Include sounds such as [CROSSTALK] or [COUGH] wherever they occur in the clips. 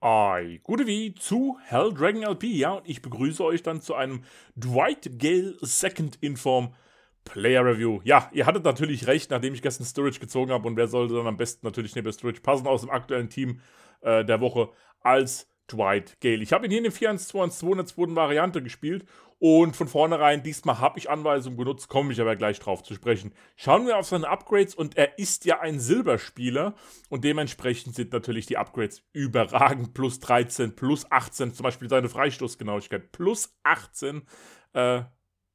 Ei, gute wie zu Hell Dragon LP, ja, und ich begrüße euch dann zu einem Dwight Gale Second Inform Player Review. Ja, ihr hattet natürlich recht, nachdem ich gestern Storage gezogen habe und wer sollte dann am besten natürlich neben Storage passen aus dem aktuellen Team äh, der Woche als Dwight Gale. Ich habe ihn hier in der 4 1 in der zweiten Variante gespielt und von vornherein, diesmal habe ich Anweisungen genutzt, komme ich aber gleich drauf zu sprechen. Schauen wir auf seine Upgrades und er ist ja ein Silberspieler und dementsprechend sind natürlich die Upgrades überragend. Plus 13, plus 18, zum Beispiel seine Freistoßgenauigkeit, plus 18, äh,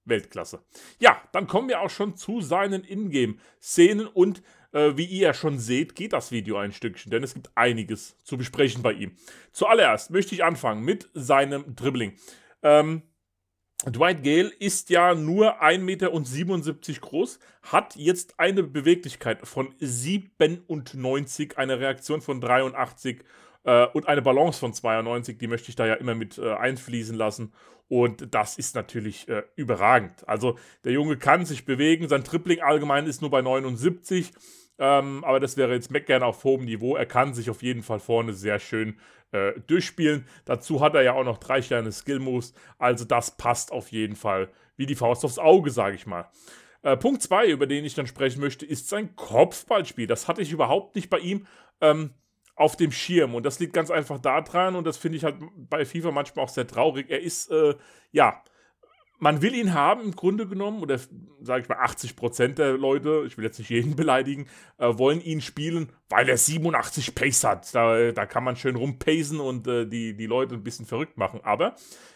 Weltklasse. Ja, dann kommen wir auch schon zu seinen Ingame-Szenen und äh, wie ihr ja schon seht, geht das Video ein Stückchen, denn es gibt einiges zu besprechen bei ihm. Zuallererst möchte ich anfangen mit seinem Dribbling. Ähm, Dwight Gale ist ja nur 1,77 Meter groß, hat jetzt eine Beweglichkeit von 97, eine Reaktion von 83 äh, und eine Balance von 92. Die möchte ich da ja immer mit äh, einfließen lassen. Und das ist natürlich äh, überragend. Also der Junge kann sich bewegen, sein Tripling allgemein ist nur bei 79. Ähm, aber das wäre jetzt McGann auf hohem Niveau. Er kann sich auf jeden Fall vorne sehr schön äh, durchspielen. Dazu hat er ja auch noch drei kleine Skill Moves. Also das passt auf jeden Fall wie die Faust aufs Auge, sage ich mal. Äh, Punkt 2, über den ich dann sprechen möchte, ist sein Kopfballspiel. Das hatte ich überhaupt nicht bei ihm. Ähm, auf dem Schirm. Und das liegt ganz einfach daran, und das finde ich halt bei FIFA manchmal auch sehr traurig. Er ist, äh, ja, man will ihn haben, im Grunde genommen, oder sage ich mal 80 Prozent der Leute, ich will jetzt nicht jeden [LAUGHS] beleidigen, äh, wollen ihn spielen, weil er 87 Pace hat. Da, äh, da kann man schön rumpacen und äh, die, die Leute ein bisschen verrückt machen. Aber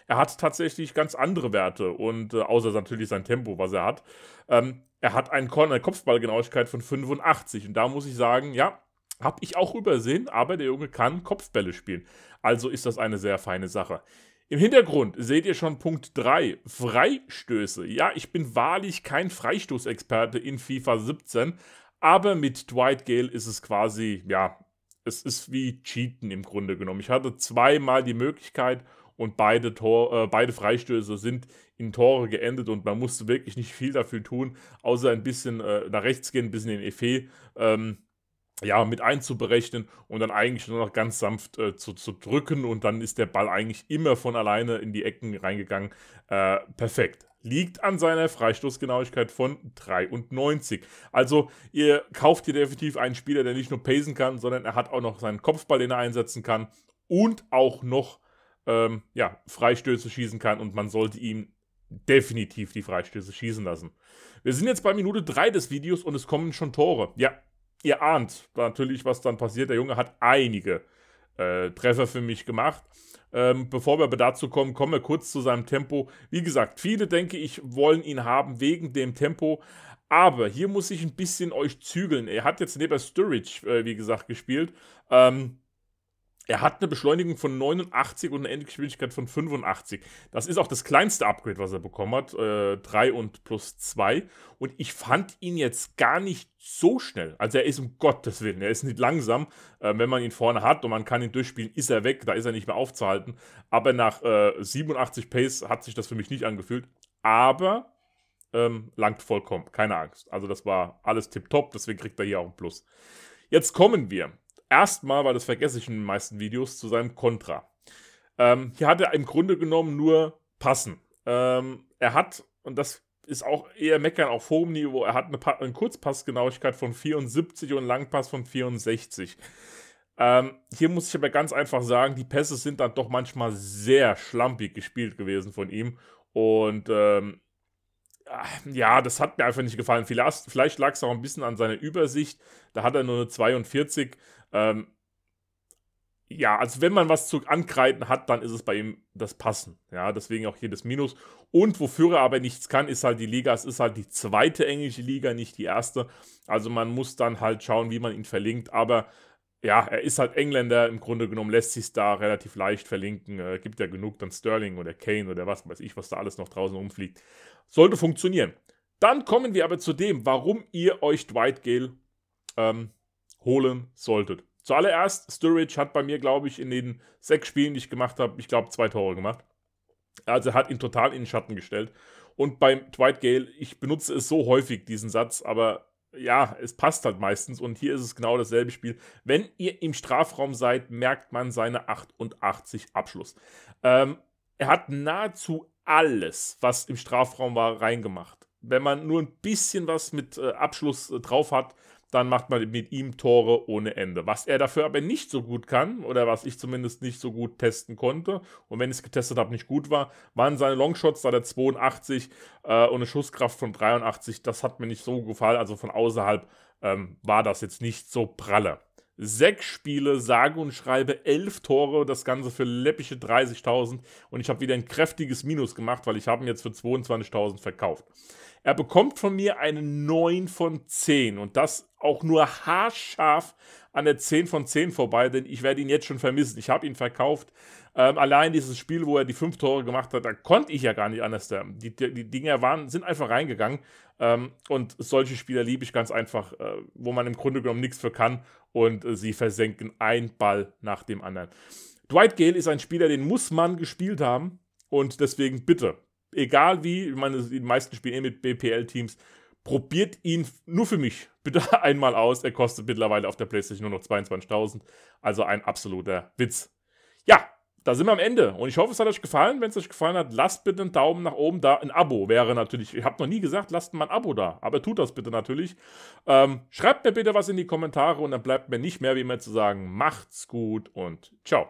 er hat tatsächlich ganz andere Werte und äh, außer natürlich sein Tempo, was er hat. Ähm, er hat einen eine Kopfballgenauigkeit von 85 und da muss ich sagen, ja, habe ich auch übersehen, aber der Junge kann Kopfbälle spielen. Also ist das eine sehr feine Sache. Im Hintergrund seht ihr schon Punkt 3, Freistöße. Ja, ich bin wahrlich kein Freistoßexperte in FIFA 17, aber mit Dwight Gale ist es quasi, ja, es ist wie Cheaten im Grunde genommen. Ich hatte zweimal die Möglichkeit und beide, Tor, äh, beide Freistöße sind in Tore geendet und man musste wirklich nicht viel dafür tun, außer ein bisschen äh, nach rechts gehen, ein bisschen in Effet. Ähm, ja, mit einzuberechnen und dann eigentlich nur noch ganz sanft äh, zu, zu drücken und dann ist der Ball eigentlich immer von alleine in die Ecken reingegangen. Äh, perfekt. Liegt an seiner Freistoßgenauigkeit von 93. Also, ihr kauft hier definitiv einen Spieler, der nicht nur pacen kann, sondern er hat auch noch seinen Kopfball, den er einsetzen kann und auch noch ähm, ja, Freistöße schießen kann und man sollte ihm definitiv die Freistöße schießen lassen. Wir sind jetzt bei Minute 3 des Videos und es kommen schon Tore. Ja, ihr ahnt natürlich, was dann passiert. Der Junge hat einige äh, Treffer für mich gemacht. Ähm, bevor wir aber dazu kommen, kommen wir kurz zu seinem Tempo. Wie gesagt, viele, denke ich, wollen ihn haben wegen dem Tempo. Aber hier muss ich ein bisschen euch zügeln. Er hat jetzt neben Sturridge, äh, wie gesagt, gespielt. Ähm, er hat eine Beschleunigung von 89 und eine Endgeschwindigkeit von 85. Das ist auch das kleinste Upgrade, was er bekommen hat. Äh, 3 und plus 2. Und ich fand ihn jetzt gar nicht so schnell. Also er ist um Gottes Willen. Er ist nicht langsam. Äh, wenn man ihn vorne hat und man kann ihn durchspielen, ist er weg. Da ist er nicht mehr aufzuhalten. Aber nach äh, 87 Pace hat sich das für mich nicht angefühlt. Aber ähm, langt vollkommen. Keine Angst. Also das war alles tipptopp. Deswegen kriegt er hier auch ein Plus. Jetzt kommen wir erstmal, weil das vergesse ich in den meisten Videos, zu seinem Contra. Ähm, hier hat er im Grunde genommen nur passen. Ähm, er hat, und das ist auch eher meckern auf hohem Niveau, er hat eine, pa eine Kurzpassgenauigkeit von 74 und einen Langpass von 64. Ähm, hier muss ich aber ganz einfach sagen, die Pässe sind dann doch manchmal sehr schlampig gespielt gewesen von ihm. Und ähm, ja, das hat mir einfach nicht gefallen. Vielleicht, vielleicht lag es auch ein bisschen an seiner Übersicht. Da hat er nur eine 42. Ähm, ja, also wenn man was zu ankreiden hat, dann ist es bei ihm das Passen. Ja, deswegen auch hier das Minus. Und wofür er aber nichts kann, ist halt die Liga. Es ist halt die zweite englische Liga, nicht die erste. Also man muss dann halt schauen, wie man ihn verlinkt. Aber ja, er ist halt Engländer, im Grunde genommen lässt sich da relativ leicht verlinken. Äh, gibt ja genug dann Sterling oder Kane oder was weiß ich, was da alles noch draußen rumfliegt. Sollte funktionieren. Dann kommen wir aber zu dem, warum ihr euch Dwight Gale ähm, holen solltet. Zuallererst, Sturridge hat bei mir, glaube ich, in den sechs Spielen, die ich gemacht habe, ich glaube, zwei Tore gemacht. Also hat ihn total in den Schatten gestellt. Und beim Dwight Gale, ich benutze es so häufig, diesen Satz, aber ja, es passt halt meistens. Und hier ist es genau dasselbe Spiel. Wenn ihr im Strafraum seid, merkt man seine 88 Abschluss. Ähm, er hat nahezu alles, was im Strafraum war, reingemacht. Wenn man nur ein bisschen was mit äh, Abschluss äh, drauf hat, dann macht man mit ihm Tore ohne Ende. Was er dafür aber nicht so gut kann, oder was ich zumindest nicht so gut testen konnte, und wenn ich es getestet habe, nicht gut war, waren seine Longshots, da der 82 äh, und eine Schusskraft von 83, das hat mir nicht so gefallen. Also von außerhalb ähm, war das jetzt nicht so pralle. Sechs Spiele, sage und schreibe, elf Tore, das Ganze für läppische 30.000. Und ich habe wieder ein kräftiges Minus gemacht, weil ich habe ihn jetzt für 22.000 verkauft. Er bekommt von mir eine 9 von 10 und das auch nur haarscharf an der 10 von 10 vorbei, denn ich werde ihn jetzt schon vermissen. Ich habe ihn verkauft. Ähm, allein dieses Spiel, wo er die fünf Tore gemacht hat, da konnte ich ja gar nicht anders. Die, die Dinger waren, sind einfach reingegangen. Ähm, und solche Spieler liebe ich ganz einfach, äh, wo man im Grunde genommen nichts für kann und äh, sie versenken einen Ball nach dem anderen. Dwight Gale ist ein Spieler, den muss man gespielt haben und deswegen bitte, egal wie, ich meine, die meisten spielen eh mit BPL-Teams, Probiert ihn nur für mich [LAUGHS] bitte einmal aus. Er kostet mittlerweile auf der PlayStation nur noch 22.000. Also ein absoluter Witz. Ja, da sind wir am Ende. Und ich hoffe, es hat euch gefallen. Wenn es euch gefallen hat, lasst bitte einen Daumen nach oben da. Ein Abo wäre natürlich, ich habe noch nie gesagt, lasst mal ein Abo da. Aber tut das bitte natürlich. Ähm, schreibt mir bitte was in die Kommentare und dann bleibt mir nicht mehr wie immer zu sagen, macht's gut und ciao.